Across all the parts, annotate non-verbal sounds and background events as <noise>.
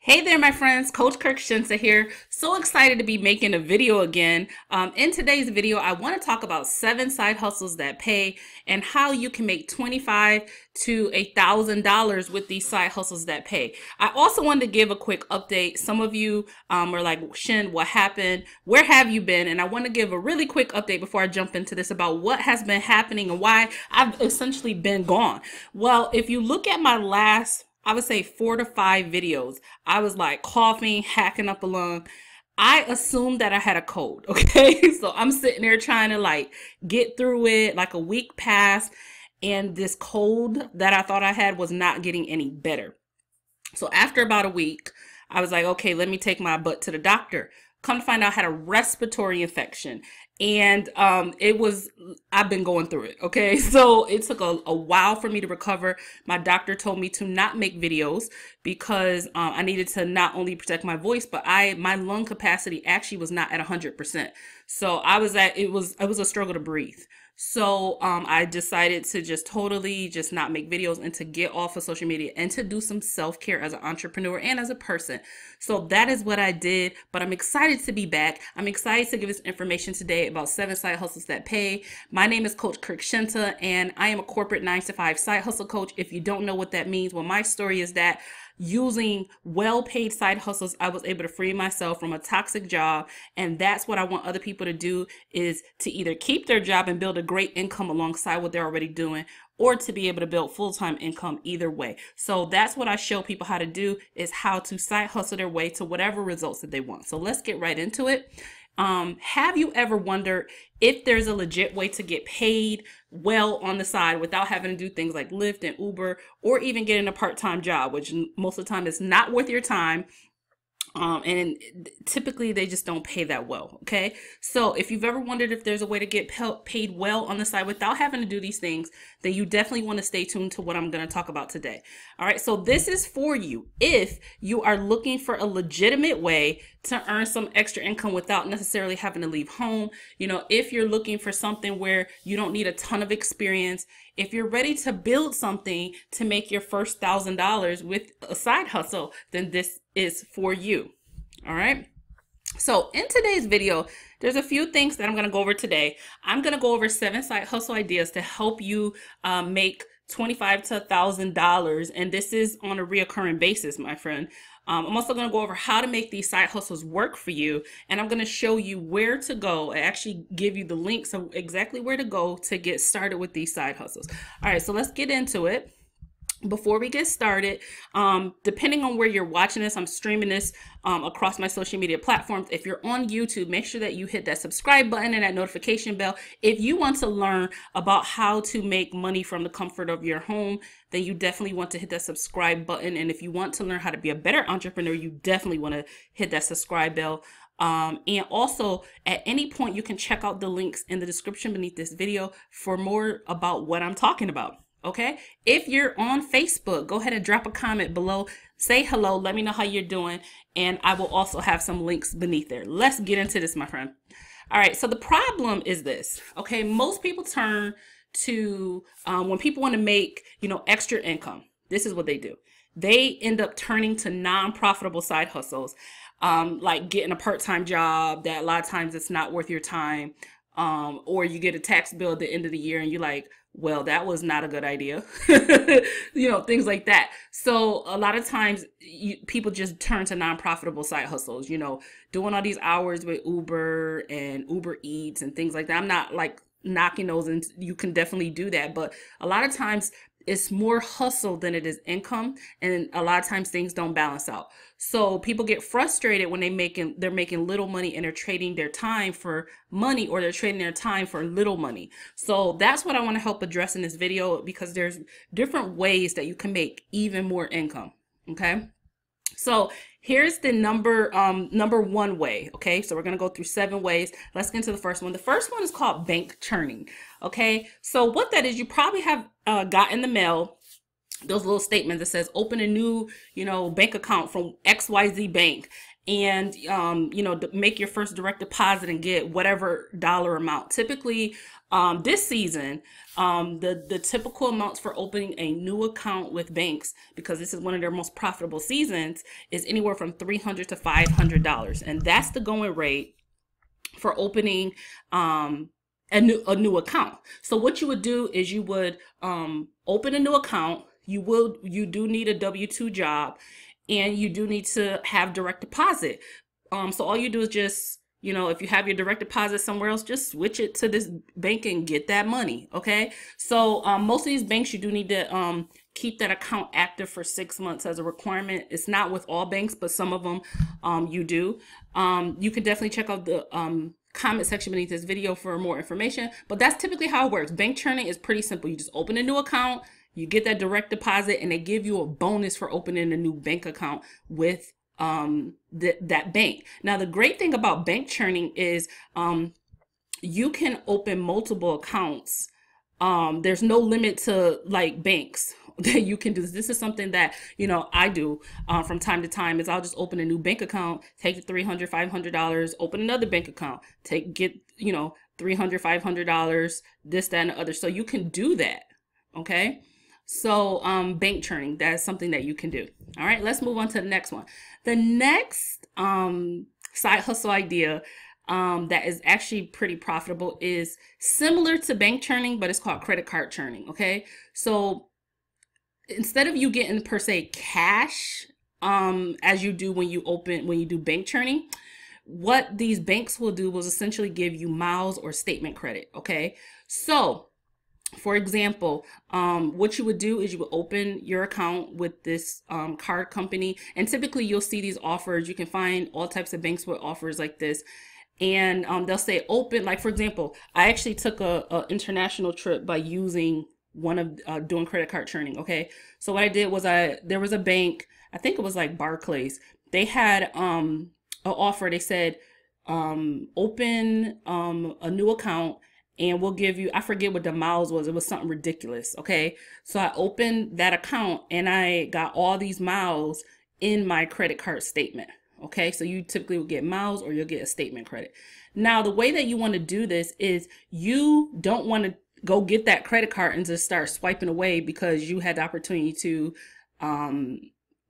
Hey there, my friends, Coach Kirk Shinsa here. So excited to be making a video again. Um, in today's video, I want to talk about seven side hustles that pay and how you can make 25 to a thousand dollars with these side hustles that pay. I also wanted to give a quick update. Some of you um, are like, Shin, what happened? Where have you been? And I want to give a really quick update before I jump into this about what has been happening and why I've essentially been gone. Well, if you look at my last I would say four to five videos. I was like coughing, hacking up a lung. I assumed that I had a cold. <laughs> Okay. so I'm sitting there trying to like get through it, like a week passed, and this cold that I thought I had was not getting any better. So after about a week, I was like, okay, let me take my butt to the doctor. Come to find out, I had a respiratory infection and um, it was i've been going through it okay <laughs> so it took a, a, while for me to recover my doctor told me to not make videos because um, i needed to not only protect my voice but i my lung capacity actually was not at 100% so i was at it was it was a struggle to breathe so um, I decided to just totally just not make videos and to get off of social media and to do some self care as an entrepreneur and as a person. So that is what I did. But I'm excited to be back. I'm excited to give this information today about seven side hustles that pay. My name is Coach Kirk shinta and I am a corporate nine to five side hustle coach. If you don't know what that means, well, my story is that using well paid side hustles, I was able to free myself from a toxic job. And that's what I want other people to do is to either keep their job and build a great income alongside what they're already doing or to be able to build full-time income either way. So that's what I show people how to do is how to side hustle their way to whatever results that they want. So let's get right into it. Um, have you ever wondered if there's a legit way to get paid well on the side without having to do things like Lyft and Uber or even getting a part time job, which most of the time is not worth your time um, and typically they just don't pay that well. Okay, so if you've ever wondered if there's a way to get paid well on the side without having to do these things, then you definitely want to stay tuned to what I'm going to talk about today. All right, so this is for you if you are looking for a legitimate way to earn some extra income without necessarily having to leave home. You know, if you're looking for something where you don't need a ton of experience, if you're ready to build something to make your first thousand dollars with a side hustle, then this is for you. All right. So in today's video, there's a few things that I'm going to go over today. I'm going to go over seven side hustle ideas to help you uh, make 25 to $1,000. And this is on a reoccurring basis, my friend. Um, I'm also going to go over how to make these side hustles work for you. And I'm going to show you where to go. I actually give you the links of exactly where to go to get started with these side hustles. All right, so let's get into it before we get started, um, depending on where you're watching this, I'm streaming this um, across my social media platforms. If you're on YouTube, make sure that you hit that subscribe button and that notification bell. If you want to learn about how to make money from the comfort of your home, then you definitely want to hit that subscribe button. And if you want to learn how to be a better entrepreneur, you definitely want to hit that subscribe bell. Um, and also, at any point, you can check out the links in the description beneath this video for more about what I'm talking about. Okay. If you're on Facebook, go ahead and drop a comment below. Say hello. Let me know how you're doing. And I will also have some links beneath there. Let's get into this, my friend. All right. So the problem is this. Okay. Most people turn to um, when people want to make, you know, extra income. This is what they do. They end up turning to non profitable side hustles, um, like getting a part time job that a lot of times it's not worth your time. Um, or you get a tax bill at the end of the year and you're like, well, that was not a good idea, <laughs> you know, things like that. So a lot of times you, people just turn to non-profitable side hustles, you know, doing all these hours with Uber and Uber Eats and things like that. I'm not like knocking those and you can definitely do that. But a lot of times it's more hustle than it is income and a lot of times things don't balance out so people get frustrated when they making they're making little money and they're trading their time for money or they're trading their time for little money so that's what i want to help address in this video because there's different ways that you can make even more income okay so here's the number um, number one way. Okay, so we're gonna go through seven ways. Let's get into the first one. The first one is called bank churning. Okay, so what that is, you probably have uh, got in the mail those little statements that says open a new you know bank account from xyz bank and um, you know make your first direct deposit and get whatever dollar amount typically um, this season um, the the typical amounts for opening a new account with banks because this is one of their most profitable seasons is anywhere from 300 to 500 dollars and that's the going rate for opening um, a new a new account. So what you would do is you would um, open a new account. You will you do need a W two job, and you do need to have direct deposit. Um, so all you do is just you know if you have your direct deposit somewhere else, just switch it to this bank and get that money. Okay. So um, most of these banks you do need to um, keep that account active for six months as a requirement. It's not with all banks, but some of them um, you do. Um, you can definitely check out the comment section beneath this video for more information. But that's typically how it works. Bank churning is pretty simple. You just open a new account, you get that direct deposit, and they give you a bonus for opening a new bank account with um, th that bank. Now, the great thing about bank churning is um, you can open multiple accounts. Um, there's no limit to like banks <laughs> that you can do this. This is something that, you know, I do uh, from time to time is I'll just open a new bank account, take the 300 $500, open another bank account, take, get, you know, 300 $500, this, that, and the other. So you can do that. Okay. So um, bank churning, that's something that you can do. All right, let's move on to the next one. The next um, side hustle idea um, that is actually pretty profitable is similar to bank churning, but it's called credit card churning. Okay, so instead of you getting per se cash um, as you do when you open when you do bank churning what these banks will do was essentially give you miles or statement credit okay so for example, um, what you would do is you would open your account with this um, card company, and typically you'll see these offers. You can find all types of banks with offers like this, and um, they'll say open. Like for example, I actually took a, a international trip by using one of uh, doing credit card churning. Okay, so what I did was I there was a bank. I think it was like Barclays. They had um an offer. They said um open um a new account and we'll give you I forget what the miles was. It was something ridiculous. Okay, so I opened that account and I got all these miles in my credit card statement. Okay, so you typically will get miles or you'll get a statement credit. Now, the way that you want to do this is you don't want to go get that credit card and just start swiping away because you had the opportunity to um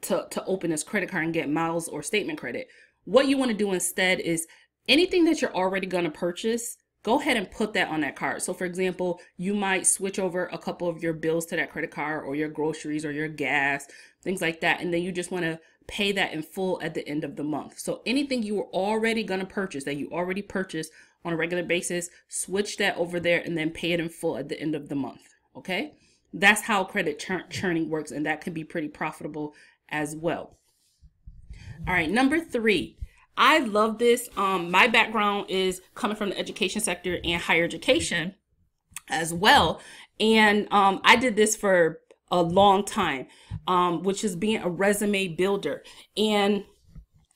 to to open this credit card and get miles or statement credit. What you want to do instead is anything that you're already going to purchase, go ahead and put that on that card. So for example, you might switch over a couple of your bills to that credit card or your groceries or your gas, things like that, and then you just want to pay that in full at the end of the month. So anything you were already going to purchase that you already purchased on a regular basis, switch that over there and then pay it in full at the end of the month. Okay. That's how credit churning works. And that could be pretty profitable as well. All right. Number three, I love this. Um, my background is coming from the education sector and higher education as well. And um, I did this for a long time, um, which is being a resume builder. And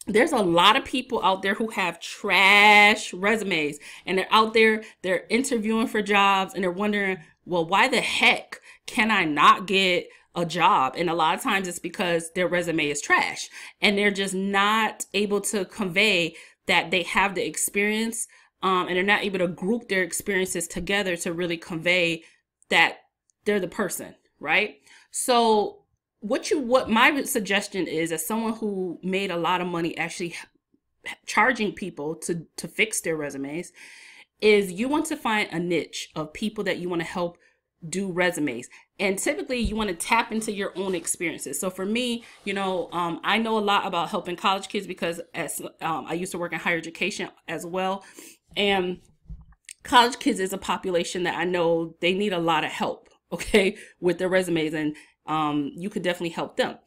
there's a lot of people out there who have trash resumes and they're out there, they're interviewing for jobs and they're wondering, well, why the heck can I not get a job? And a lot of times it's because their resume is trash and they're just not able to convey that they have the experience um, and they're not able to group their experiences together to really convey that they're the person, right? So what you what my suggestion is as someone who made a lot of money actually charging people to to fix their resumes is you want to find a niche of people that you want to help do resumes and typically you want to tap into your own experiences so for me you know um, i know a lot about helping college kids because as um, i used to work in higher education as well and college kids is a population that i know they need a lot of help <laughs> okay with their resumes and um, you could definitely help them.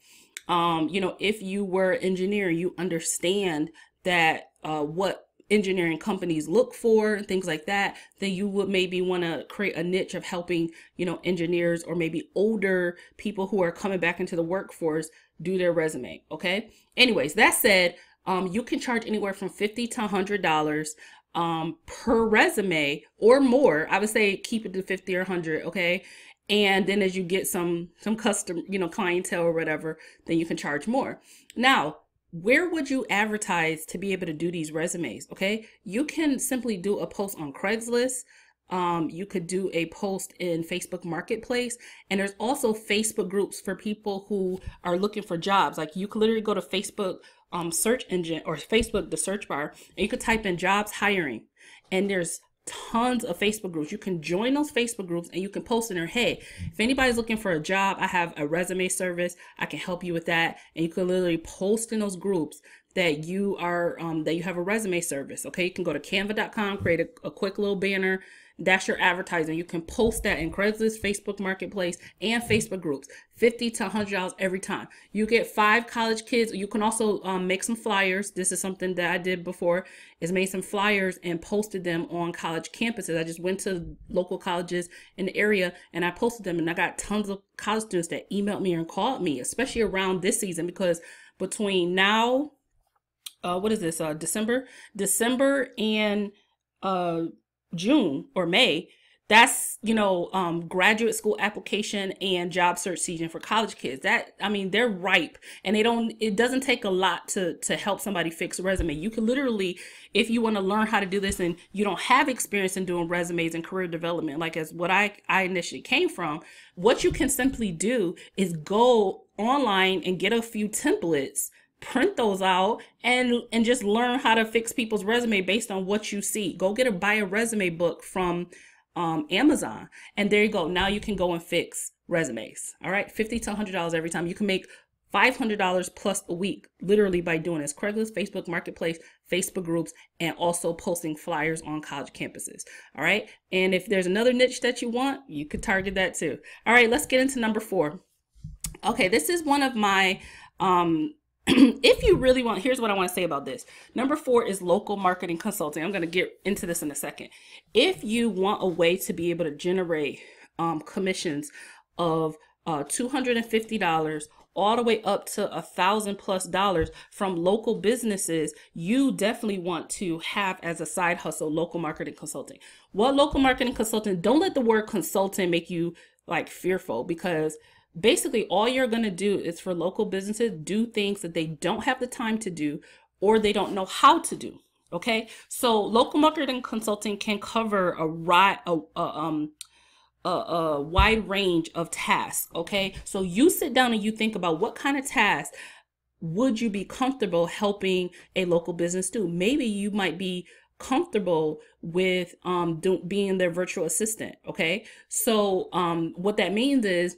Um, you know, if you were engineering, engineer, you understand that uh, what engineering companies look for things like that then you would maybe want to create a niche of helping you know engineers or maybe older people who are coming back into the workforce do their resume okay anyways that said um, you can charge anywhere from 50 to 100 dollars um, per resume or more i would say keep it to 50 or 100 okay and then as you get some some custom you know clientele or whatever then you can charge more now where would you advertise to be able to do these resumes okay you can simply do a post on craigslist um, you could do a post in facebook marketplace and there's also facebook groups for people who are looking for jobs like you could literally go to facebook um, search engine or facebook the search bar and you could type in jobs hiring and there's tons of Facebook groups. You can join those Facebook groups and you can post in there, hey, if anybody's looking for a job, I have a resume service. I can help you with that. And you can literally post in those groups that you are um, that you have a resume service. Okay, you can go to canva.com, create a, a quick little banner that's your advertising. You can post that in Craigslist, Facebook Marketplace, and mm-hmm. Facebook groups. Fifty to hundred dollars every time. You get five college kids. You can also um, make some flyers. This is something that I did before. Is made some flyers and posted them on college campuses. I just went to local colleges in the area and I posted them, and I got tons of college students that emailed me and called me, especially around this season because between now uh, what is this uh, december december and uh, June or May, that's you know um, graduate school application and job search season for college kids that i mean they're ripe and they don't it doesn't take a lot to to help somebody fix a resume you can literally if you want to learn how to do this and you don't have experience in doing resumes and career development like as what i i initially came from what you can simply do is go online and get a few templates print those out and and just learn how to fix people's resume based on what you see go get a buy a resume book from um, amazon and there you go now you can go and fix resumes all right 50 to 100 dollars every time you can make $500 plus a week literally by doing this Craigslist, Facebook Marketplace, Facebook groups, and also posting flyers on college campuses. All right. And if there's another niche that you want, you could target that too. All right. Let's get into number four. Okay. This is one of my um, <clears throat> if you really want, here's what I want to say about this. Number four is local marketing consulting. I'm going to get into this in a second. If you want a way to be able to generate um, commissions of uh, $250 all the way up to a thousand plus dollars from local businesses you definitely want to have as a side hustle local marketing consulting what local marketing consulting don't let the word consultant make you like fearful because basically all you're going to do is for local businesses do things that they don't have the time to do or they don't know how to do okay so local marketing consulting can cover a, ri- a, a, um, a, a wide range of tasks okay so you sit down and you think about what kind of tasks would you be comfortable helping a local business do maybe you might be comfortable with um, do, being their virtual assistant okay so um, what that means is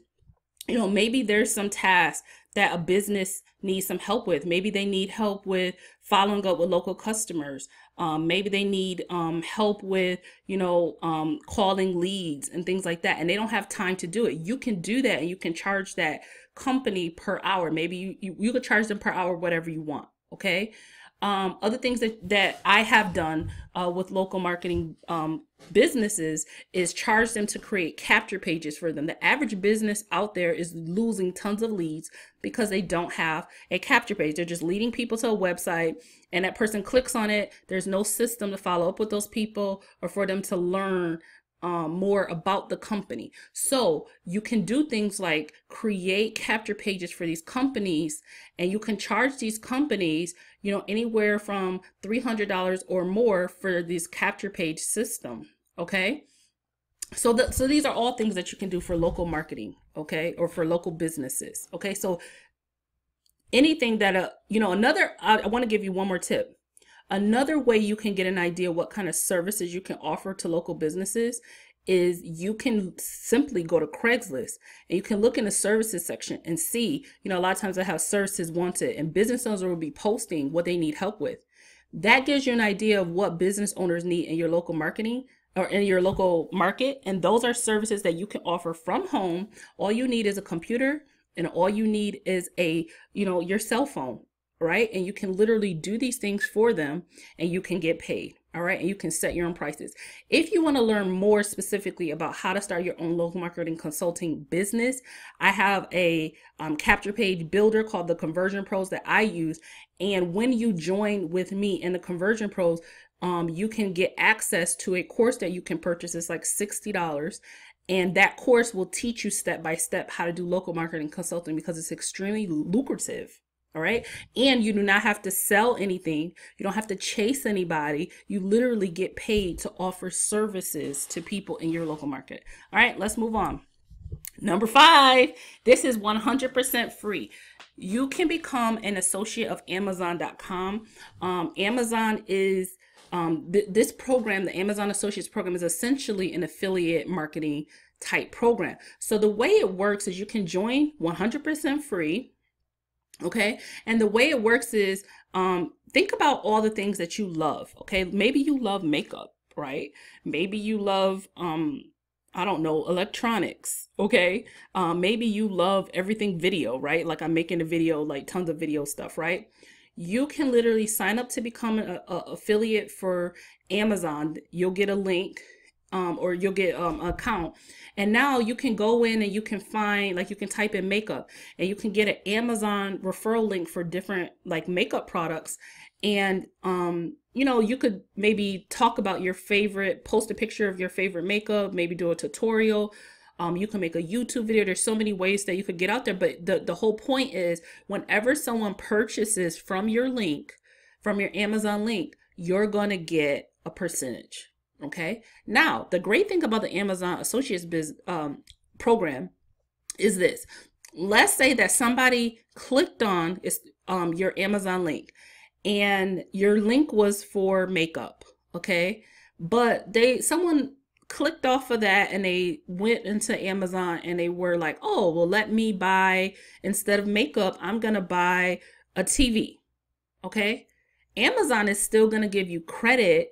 you know, maybe there's some tasks that a business needs some help with. Maybe they need help with following up with local customers. Um, maybe they need um, help with, you know, um, calling leads and things like that. And they don't have time to do it. You can do that and you can charge that company per hour. Maybe you, you, you could charge them per hour, whatever you want. Okay um, other things that, that I have done uh, with local marketing um, businesses is charge them to create capture pages for them. The average business out there is losing tons of leads because they don't have a capture page. They're just leading people to a website and that person clicks on it. There's no system to follow up with those people or for them to learn um, more about the company. So you can do things like create capture pages for these companies, and you can charge these companies, you know, anywhere from $300 or more for this capture page system. Okay. So, the, so these are all things that you can do for local marketing, okay, or for local businesses, okay. So, anything that a uh, you know another, I, I want to give you one more tip Another way you can get an idea what kind of services you can offer to local businesses is you can simply go to Craigslist and you can look in the services section and see, you know, a lot of times I have services wanted and business owners will be posting what they need help with. That gives you an idea of what business owners need in your local marketing or in your local market. And those are services that you can offer from home. All you need is a computer and all you need is a, you know, your cell phone right? And you can literally do these things for them and you can get paid. All right. And you can set your own prices. If you want to learn more specifically about how to start your own local marketing consulting business, I have a um, capture page builder called the Conversion Pros that I use. And when you join with me in the Conversion Pros, um, you can get access to a course that you can purchase. It's like $60. And that course will teach you step by step how to do local marketing consulting because it's extremely lucrative. All right. And you do not have to sell anything. You don't have to chase anybody. You literally get paid to offer services to people in your local market. All right. Let's move on. Number five, this is 100% free. You can become an associate of Amazon.com. Um, Amazon is um, th this program, the Amazon Associates program, is essentially an affiliate marketing type program. So the way it works is you can join 100% free Okay. And the way it works is um, think about all the things that you love. Okay. Maybe you love makeup, right? Maybe you love, um, I don't know, electronics. Okay. Um, maybe you love everything video, right? Like I'm making a video, like tons of video stuff, right? You can literally sign up to become an affiliate for Amazon. You'll get a link um, or you'll get um, account. And now you can go in and you can find, like, you can type in makeup and you can get an Amazon referral link for different, like, makeup products. And, um, you know, you could maybe talk about your favorite, post a picture of your favorite makeup, maybe do a tutorial. Um, you can make a YouTube video. There's so many ways that you could get out there. But the, the whole point is whenever someone purchases from your link, from your Amazon link, you're going to get a percentage. Okay. Now, the great thing about the Amazon Associates biz, um, program is this. Let's say that somebody clicked on um, your Amazon link and your link was for makeup. Okay. But they, someone clicked off of that and they went into Amazon and they were like, oh, well, let me buy, instead of makeup, I'm going to buy a TV. Okay. Amazon is still going to give you credit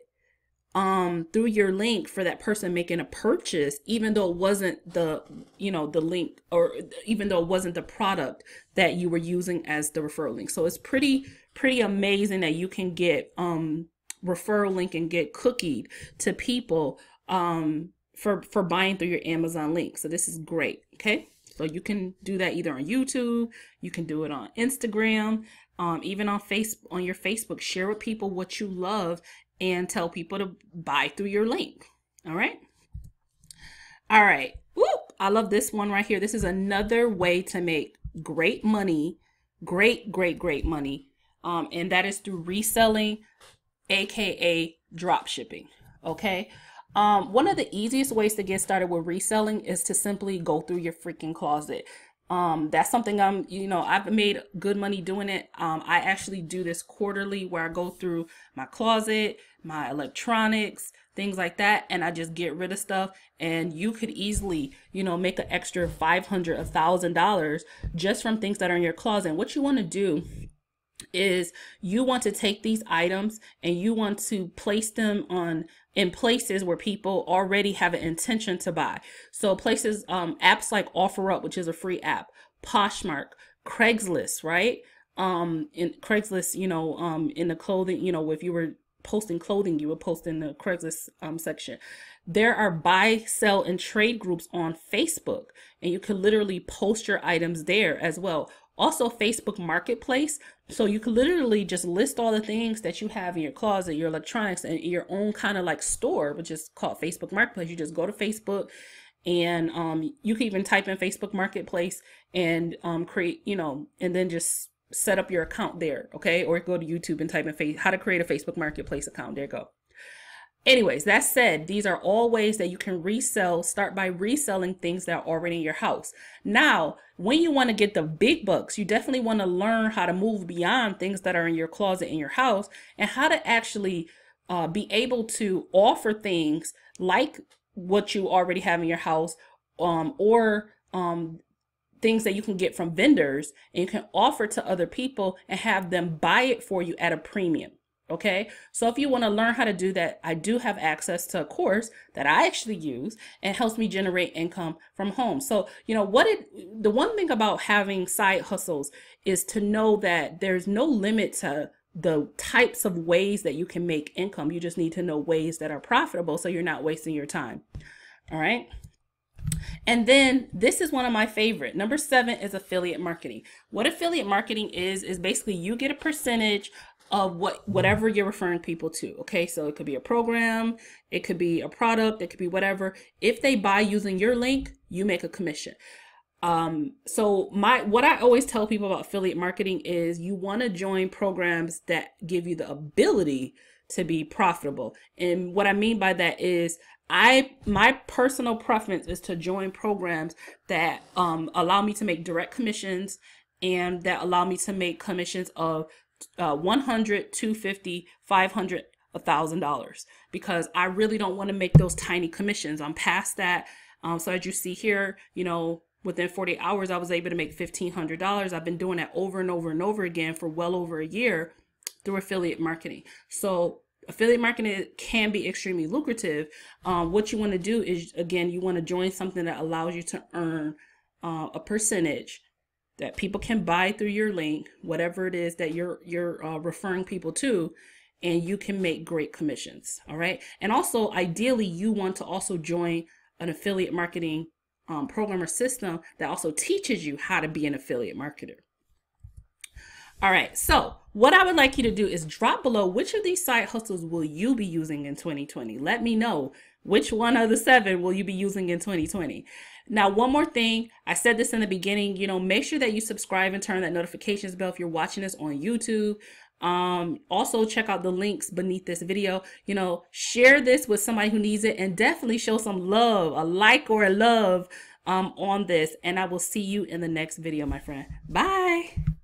um through your link for that person making a purchase even though it wasn't the you know the link or even though it wasn't the product that you were using as the referral link so it's pretty pretty amazing that you can get um referral link and get cookied to people um for for buying through your amazon link so this is great okay so you can do that either on youtube you can do it on instagram um, even on face on your Facebook, share with people what you love and tell people to buy through your link. All right. All right. Whoop. I love this one right here. This is another way to make great money, great, great, great money. Um, and that is through reselling, AKA drop shipping. Okay. Um, one of the easiest ways to get started with reselling is to simply go through your freaking closet. Um, that's something I'm, you know, I've made good money doing it. Um, I actually do this quarterly where I go through my closet, my electronics, things like that, and I just get rid of stuff. And you could easily, you know, make an extra five hundred, a thousand dollars just from things that are in your closet. And what you want to do is you want to take these items and you want to place them on in places where people already have an intention to buy. So places, um, apps like OfferUp, which is a free app, Poshmark, Craigslist, right? Um, in Craigslist, you know, um, in the clothing, you know, if you were posting clothing, you would post in the Craigslist um, section. There are buy, sell, and trade groups on Facebook, and you can literally post your items there as well. Also, Facebook Marketplace, so you can literally just list all the things that you have in your closet, your electronics, and your own kind of like store, which is called Facebook Marketplace. You just go to Facebook and um, you can even type in Facebook Marketplace and um, create, you know, and then just set up your account there, okay? Or go to YouTube and type in how to create a Facebook Marketplace account. There you go. Anyways, that said, these are all ways that you can resell. Start by reselling things that are already in your house. Now, when you want to get the big bucks, you definitely want to learn how to move beyond things that are in your closet in your house and how to actually uh, be able to offer things like what you already have in your house um, or um, things that you can get from vendors and you can offer to other people and have them buy it for you at a premium. Okay, so if you want to learn how to do that, I do have access to a course that I actually use and helps me generate income from home. So, you know, what it the one thing about having side hustles is to know that there's no limit to the types of ways that you can make income. You just need to know ways that are profitable so you're not wasting your time. All right. And then this is one of my favorite. Number seven is affiliate marketing. What affiliate marketing is, is basically you get a percentage of what whatever you're referring people to. Okay, so it could be a program, it could be a product, it could be whatever. If they buy using your link, you make a commission. Um, so my what I always tell people about affiliate marketing is you want to join programs that give you the ability to be profitable. And what I mean by that is I my personal preference is to join programs that um, allow me to make direct commissions and that allow me to make commissions of uh, 100 250 500 $1,000 because I really don't want to make those tiny commissions. I'm past that. Um, so as you see here, you know, within forty hours, I was able to make $1,500. I've been doing that over and over and over again for well over a year through affiliate marketing. So affiliate marketing can be extremely lucrative. Um, what you want to do is, again, you want to join something that allows you to earn uh, a percentage that people can buy through your link, whatever it is that you're you're uh, referring people to, and you can make great commissions. All right, and also ideally you want to also join an affiliate marketing um, program or system that also teaches you how to be an affiliate marketer. All right, so what I would like you to do is drop below which of these side hustles will you be using in 2020? Let me know which one of the seven will you be using in 2020. Now, one more thing, I said this in the beginning, you know, make sure that you subscribe and turn that notifications bell if you're watching this on YouTube. Um, also check out the links beneath this video, you know, share this with somebody who needs it and definitely show some love, a like or a love um, on this. And I will see you in the next video, my friend. Bye.